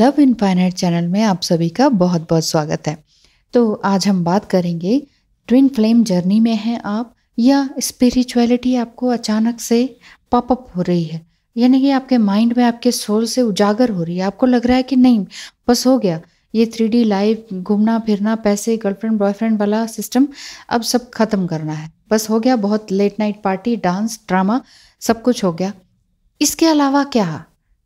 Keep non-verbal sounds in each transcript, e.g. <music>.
love in फाइनेट channel में आप सभी का बहुत बहुत स्वागत है तो आज हम बात करेंगे ट्विन फ्लेम जर्नी में हैं आप या स्पिरिचुअलिटी आपको अचानक से पॉपअप हो रही है यानी कि आपके माइंड में आपके सोल से उजागर हो रही है आपको लग रहा है कि नहीं बस हो गया ये थ्री डी लाइफ घूमना फिरना पैसे गर्लफ्रेंड बॉयफ्रेंड वाला सिस्टम अब सब खत्म करना है बस हो गया बहुत late night party dance drama सब कुछ हो गया इसके अलावा क्या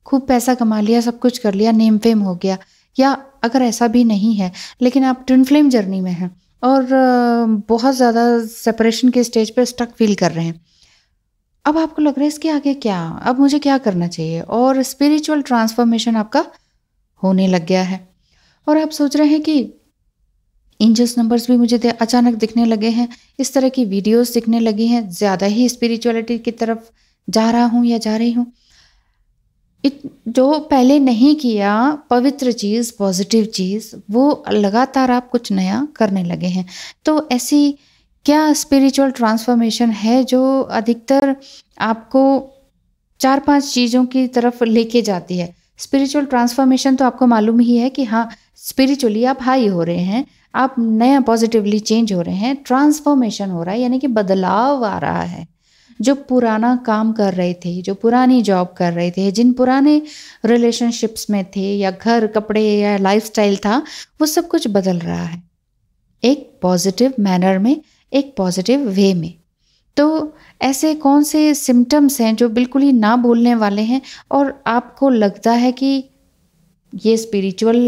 खूब पैसा कमा लिया सब कुछ कर लिया नेम फेम हो गया या अगर ऐसा भी नहीं है लेकिन आप ट्विन फ्लेम जर्नी में हैं और बहुत ज़्यादा सेपरेशन के स्टेज पर स्टक फील कर रहे हैं अब आपको लग रहा है इसके आगे क्या अब मुझे क्या करना चाहिए और स्पिरिचुअल ट्रांसफॉर्मेशन आपका होने लग गया है और आप सोच रहे हैं कि एंजल्स नंबर्स भी मुझे अचानक दिखने लगे हैं इस तरह की वीडियोस दिखने लगी हैं ज़्यादा ही स्पिरिचुअलिटी की तरफ जा रहा हूँ या जा रही हूँ इत जो पहले नहीं किया पवित्र चीज़ पॉजिटिव चीज़ वो लगातार आप कुछ नया करने लगे हैं तो ऐसी क्या स्पिरिचुअल ट्रांसफॉर्मेशन है जो अधिकतर आपको चार पांच चीज़ों की तरफ लेके जाती है स्पिरिचुअल ट्रांसफॉर्मेशन तो आपको मालूम ही है कि हाँ स्पिरिचुअली आप हाई हो रहे हैं आप नया पॉजिटिवली चेंज हो रहे हैं ट्रांसफॉर्मेशन हो रहा है यानी कि बदलाव आ रहा है जो पुराना काम कर रहे थे जो पुरानी जॉब कर रहे थे जिन पुराने रिलेशनशिप्स में थे या घर कपड़े या लाइफस्टाइल था वो सब कुछ बदल रहा है एक पॉजिटिव मैनर में एक पॉजिटिव वे में तो ऐसे कौन से सिम्टम्स हैं जो बिल्कुल ही ना भूलने वाले हैं और आपको लगता है कि ये स्पिरिचुअल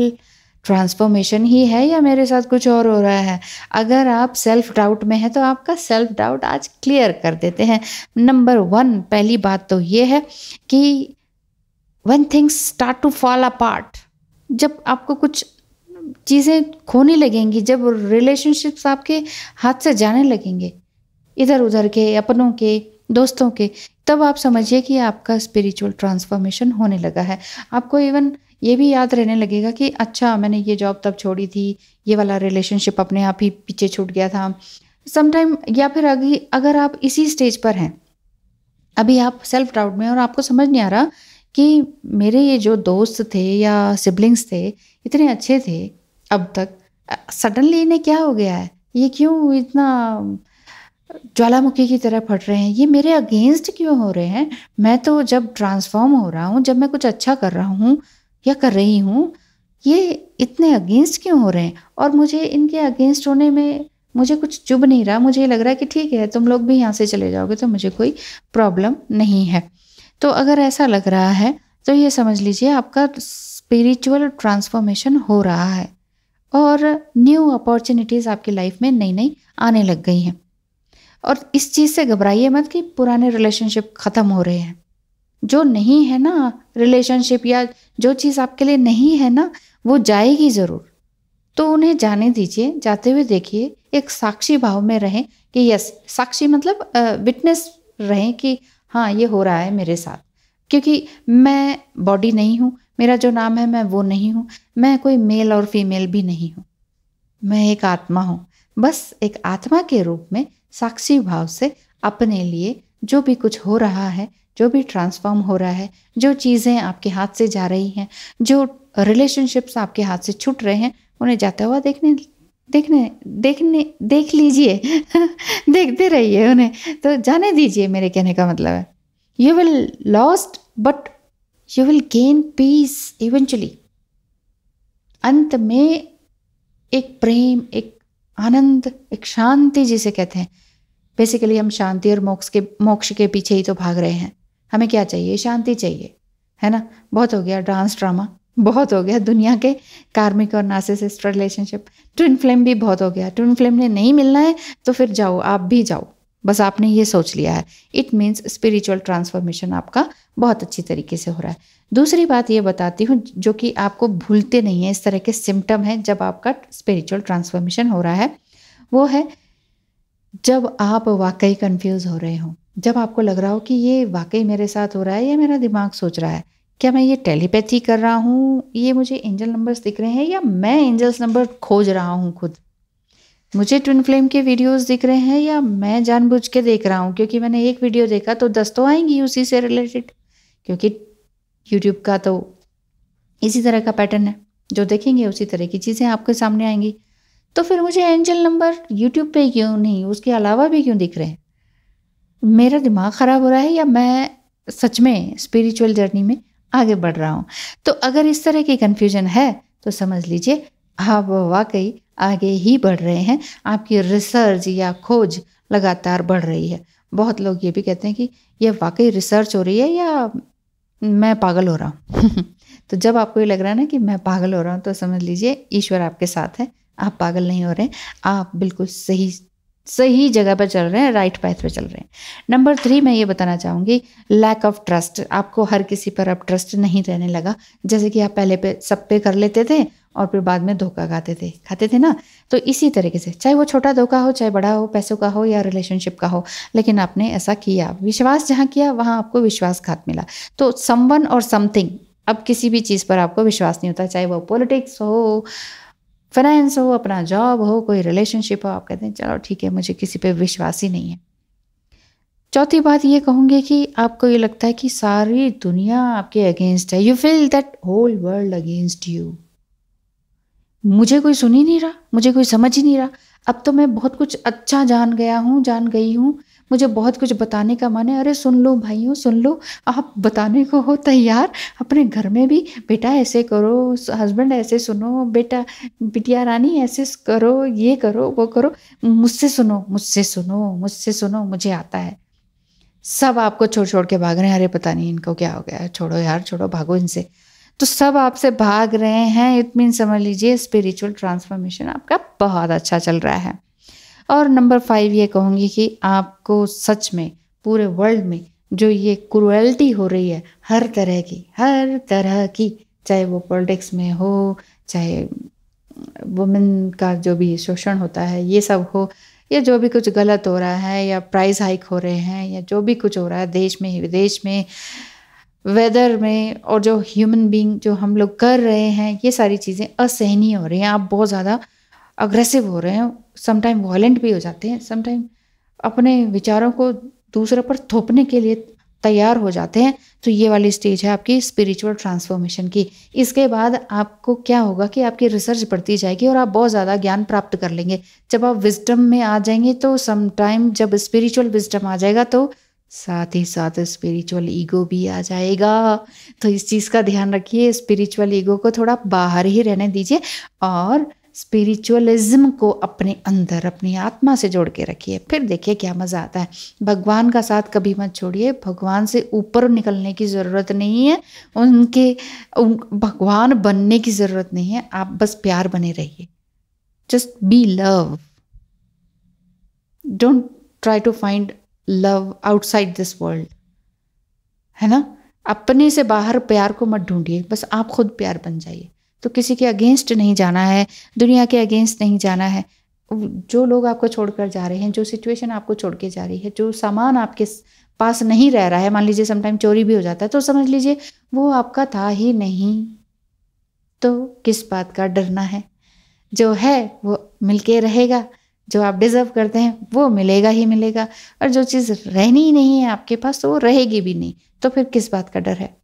ट्रांसफॉर्मेशन ही है या मेरे साथ कुछ और हो रहा है अगर आप सेल्फ डाउट में हैं तो आपका सेल्फ डाउट आज क्लियर कर देते हैं नंबर वन पहली बात तो ये है कि one things start to fall apart जब आपको कुछ चीज़ें खोने लगेंगी जब रिलेशनशिप्स आपके हाथ से जाने लगेंगे इधर उधर के अपनों के दोस्तों के तब आप समझिए कि आपका स्पिरिचुअल ट्रांसफॉर्मेशन होने लगा है आपको इवन ये भी याद रहने लगेगा कि अच्छा मैंने ये जॉब तब छोड़ी थी ये वाला रिलेशनशिप अपने आप ही पीछे छूट गया था समटाइम या फिर अभी अगर आप इसी स्टेज पर हैं अभी आप सेल्फ डाउट में और आपको समझ नहीं आ रहा कि मेरे ये जो दोस्त थे या सिबलिंग्स थे इतने अच्छे थे अब तक सडनली इन्हें क्या हो गया है ये क्यों इतना ज्वालामुखी की तरह फट रहे हैं ये मेरे अगेंस्ट क्यों हो रहे हैं मैं तो जब ट्रांसफॉर्म हो रहा हूँ जब मैं कुछ अच्छा कर रहा हूँ या कर रही हूँ ये इतने अगेंस्ट क्यों हो रहे हैं और मुझे इनके अगेंस्ट होने में मुझे कुछ चुभ नहीं रहा मुझे लग रहा है कि ठीक है तुम लोग भी यहाँ से चले जाओगे तो मुझे कोई प्रॉब्लम नहीं है तो अगर ऐसा लग रहा है तो ये समझ लीजिए आपका स्पिरिचुअल ट्रांसफॉर्मेशन हो रहा है और न्यू अपॉर्चुनिटीज़ आपकी लाइफ में नई नई आने लग गई हैं और इस चीज़ से घबराइए मत कि पुराने रिलेशनशिप ख़त्म हो रहे हैं जो नहीं है ना रिलेशनशिप या जो चीज़ आपके लिए नहीं है ना वो जाएगी ज़रूर तो उन्हें जाने दीजिए जाते हुए देखिए एक साक्षी भाव में रहें कि यस साक्षी मतलब विटनेस रहें कि हाँ ये हो रहा है मेरे साथ क्योंकि मैं बॉडी नहीं हूँ मेरा जो नाम है मैं वो नहीं हूँ मैं कोई मेल और फीमेल भी नहीं हूँ मैं एक आत्मा हूँ बस एक आत्मा के रूप में साक्षी भाव से अपने लिए जो भी कुछ हो रहा है जो भी ट्रांसफॉर्म हो रहा है जो चीज़ें आपके हाथ से जा रही हैं जो रिलेशनशिप्स आपके हाथ से छूट रहे हैं उन्हें जाता हुआ देखने देखने देखने देख लीजिए <laughs> देखते रहिए उन्हें तो जाने दीजिए मेरे कहने का मतलब है you will lost but you will gain peace eventually अंत में एक प्रेम एक आनंद एक शांति जिसे कहते हैं बेसिकली हम शांति और मोक्ष के मोक्ष के पीछे ही तो भाग रहे हैं हमें क्या चाहिए शांति चाहिए है ना बहुत हो गया डांस ड्रामा बहुत हो गया दुनिया के कार्मिक और नार्सिसिस्ट रिलेशनशिप ट्विन फ्लेम भी बहुत हो गया ट्विन फ्लेम ने नहीं मिलना है तो फिर जाओ आप भी जाओ बस आपने ये सोच लिया है इट मीन्स स्पिरिचुअल ट्रांसफॉर्मेशन आपका बहुत अच्छी तरीके से हो रहा है दूसरी बात ये बताती हूँ जो कि आपको भूलते नहीं है इस तरह के सिम्टम हैं जब आपका स्पिरिचुअल ट्रांसफॉर्मेशन हो रहा है वो है जब आप वाकई कंफ्यूज हो रहे हो जब आपको लग रहा हो कि ये वाकई मेरे साथ हो रहा है या मेरा दिमाग सोच रहा है क्या मैं ये टेलीपैथी कर रहा हूँ ये मुझे एंजल नंबर्स दिख रहे हैं या मैं एंजल्स नंबर खोज रहा हूँ खुद मुझे ट्विन फ्लेम के वीडियोस दिख रहे हैं या मैं जानबूझ के देख रहा हूँ क्योंकि मैंने एक वीडियो देखा तो दस तो आएंगी उसी से रिलेटेड क्योंकि यूट्यूब का तो इसी तरह का पैटर्न है जो देखेंगे उसी तरह की चीज़ें आपके सामने आएंगी तो फिर मुझे एंजल नंबर यूट्यूब पे क्यों नहीं उसके अलावा भी क्यों दिख रहे हैं मेरा दिमाग ख़राब हो रहा है या मैं सच में स्पिरिचुअल जर्नी में आगे बढ़ रहा हूँ तो अगर इस तरह की कन्फ्यूजन है तो समझ लीजिए आप वाकई आगे ही बढ़ रहे हैं आपकी रिसर्च या खोज लगातार बढ़ रही है बहुत लोग ये भी कहते हैं कि यह वाकई रिसर्च हो रही है या मैं पागल हो रहा हूँ <laughs> तो जब आपको ये लग रहा है ना कि मैं पागल हो रहा हूँ तो समझ लीजिए ईश्वर आपके साथ है आप पागल नहीं हो रहे हैं आप बिल्कुल सही सही जगह पर चल रहे हैं राइट पैथ पर चल रहे हैं नंबर थ्री मैं ये बताना चाहूँगी लैक ऑफ ट्रस्ट आपको हर किसी पर अब ट्रस्ट नहीं रहने लगा जैसे कि आप पहले पे सब पे कर लेते थे और फिर बाद में धोखा खाते थे खाते थे ना तो इसी तरीके से चाहे वो छोटा धोखा हो चाहे बड़ा हो पैसों का हो या रिलेशनशिप का हो लेकिन आपने ऐसा किया विश्वास जहाँ किया वहाँ आपको विश्वासघात मिला तो समवन और समथिंग अब किसी भी चीज़ पर आपको विश्वास नहीं होता चाहे वो पॉलिटिक्स हो फाइनेंस हो अपना जॉब हो कोई रिलेशनशिप हो आप कहते हैं चलो ठीक है मुझे किसी पे विश्वास ही नहीं है चौथी बात ये कहूँगी कि आपको ये लगता है कि सारी दुनिया आपके अगेंस्ट है you feel that whole world against you मुझे कोई सुन ही नहीं रहा मुझे कोई समझ ही नहीं रहा अब तो मैं बहुत कुछ अच्छा जान गया हूँ जान गई हूँ मुझे बहुत कुछ बताने का मन है अरे सुन लो भाइयों सुन लो आप बताने को हो तैयार अपने घर में भी बेटा ऐसे करो हस्बैंड ऐसे सुनो बेटा बिटिया रानी ऐसे करो ये करो वो करो मुझसे सुनो मुझसे सुनो मुझसे सुनो मुझे आता है सब आपको छोड़ छोड़ के भाग रहे हैं अरे पता नहीं इनको क्या हो गया छोड़ो यार छोड़ो भागो इनसे तो सब आपसे भाग रहे हैं इट मीन समझ लीजिए स्पिरिचुअल ट्रांसफॉर्मेशन आपका बहुत अच्छा चल रहा है और नंबर फाइव ये कहूँगी कि आपको सच में पूरे वर्ल्ड में जो ये क्रुअल्टी हो रही है हर तरह की हर तरह की चाहे वो पॉलिटिक्स में हो चाहे वुमेन का जो भी शोषण होता है ये सब हो या जो भी कुछ गलत हो रहा है या प्राइस हाइक हो रहे हैं या जो भी कुछ हो रहा है देश में विदेश में वेदर में और जो ह्यूमन बीइंग जो हम लोग कर रहे हैं ये सारी चीज़ें असहनीय हो रही हैं आप बहुत ज़्यादा अग्रेसिव हो रहे हैं समटाइम वॉयलेंट भी हो जाते हैं समटाइम अपने विचारों को दूसरे पर थोपने के लिए तैयार हो जाते हैं तो ये वाली स्टेज है आपकी स्पिरिचुअल ट्रांसफॉर्मेशन की इसके बाद आपको क्या होगा कि आपकी रिसर्च बढ़ती जाएगी और आप बहुत ज़्यादा ज्ञान प्राप्त कर लेंगे जब आप विजडम में आ जाएंगे तो समटाइम जब स्पिरिचुअल विजडम आ जाएगा तो साथ ही साथ स्पिरिचुअल ईगो भी आ जाएगा तो इस चीज़ का ध्यान रखिए स्पिरिचुअल ईगो को थोड़ा बाहर ही रहने दीजिए और स्पिरिचुअलिज्म को अपने अंदर अपनी आत्मा से जोड़ के रखिए फिर देखिए क्या मज़ा आता है भगवान का साथ कभी मत छोड़िए भगवान से ऊपर निकलने की ज़रूरत नहीं है उनके उन, भगवान बनने की ज़रूरत नहीं है आप बस प्यार बने रहिए just be love don't try to find love outside this world है ना अपने से बाहर प्यार को मत ढूंढिए बस आप खुद प्यार बन जाइए तो किसी के अगेंस्ट नहीं जाना है दुनिया के अगेंस्ट नहीं जाना है जो लोग आपको छोड़कर जा रहे हैं जो सिचुएशन आपको छोड़ के जा रही है जो सामान आपके पास नहीं रह रहा है मान लीजिए समटाइम चोरी भी हो जाता है तो समझ लीजिए वो आपका था ही नहीं तो किस बात का डरना है जो है वो मिलके रहेगा जो आप डिज़र्व करते हैं वो मिलेगा ही मिलेगा और जो चीज़ रहनी ही नहीं है आपके पास तो वो रहेगी भी नहीं तो फिर किस बात का डर है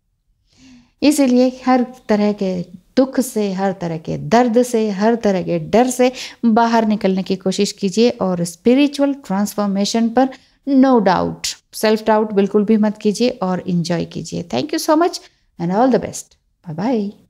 इसीलिए हर तरह के दुख से हर तरह के दर्द से हर तरह के डर से बाहर निकलने की कोशिश कीजिए और स्पिरिचुअल ट्रांसफॉर्मेशन पर नो डाउट सेल्फ डाउट बिल्कुल भी मत कीजिए और इन्जॉय कीजिए thank you so much and all the best bye bye